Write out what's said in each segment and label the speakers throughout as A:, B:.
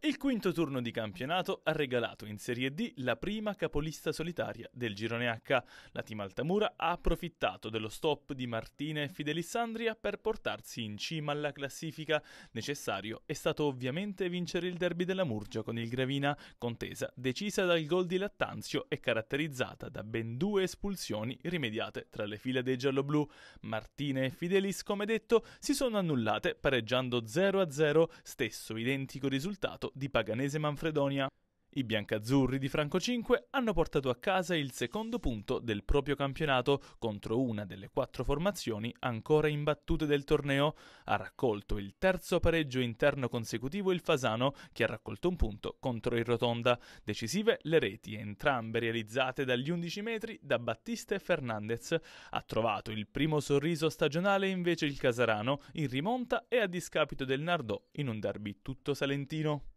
A: Il quinto turno di campionato ha regalato in Serie D la prima capolista solitaria del girone H. La team Altamura ha approfittato dello stop di Martina e Fidelissandria per portarsi in cima alla classifica. Necessario è stato ovviamente vincere il derby della Murgia con il Gravina, contesa decisa dal gol di Lattanzio e caratterizzata da ben due espulsioni rimediate tra le file dei gialloblu. Martina e Fidelis, come detto, si sono annullate pareggiando 0-0, stesso identico risultato campionato di Paganese Manfredonia. I biancazzurri di Franco 5 hanno portato a casa il secondo punto del proprio campionato contro una delle quattro formazioni ancora imbattute del torneo. Ha raccolto il terzo pareggio interno consecutivo il Fasano, che ha raccolto un punto contro il Rotonda. Decisive le reti, entrambe realizzate dagli 11 metri da Battista e Fernandez. Ha trovato il primo sorriso stagionale invece il Casarano, in rimonta e a discapito del Nardò in un derby tutto salentino.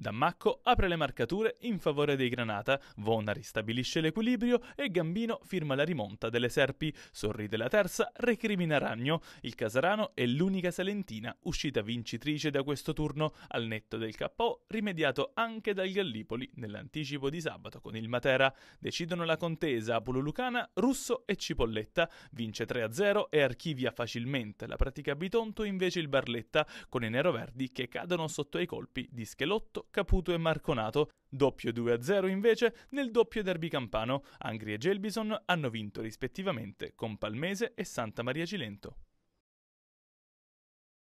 A: Dammacco apre le marcature in favore dei Granata, Vona ristabilisce l'equilibrio e Gambino firma la rimonta delle Serpi. Sorride la terza, recrimina Ragno. Il Casarano è l'unica salentina uscita vincitrice da questo turno, al netto del KO, rimediato anche dal Gallipoli nell'anticipo di sabato con il Matera. Decidono la contesa Pululucana, Russo e Cipolletta. Vince 3-0 e archivia facilmente la pratica Bitonto invece il Barletta, con i neroverdi che cadono sotto ai colpi di Schelotto, Caputo e Marconato. Doppio 2-0 invece nel doppio derby campano. Angri e Gelbison hanno vinto rispettivamente con Palmese e Santa Maria Cilento.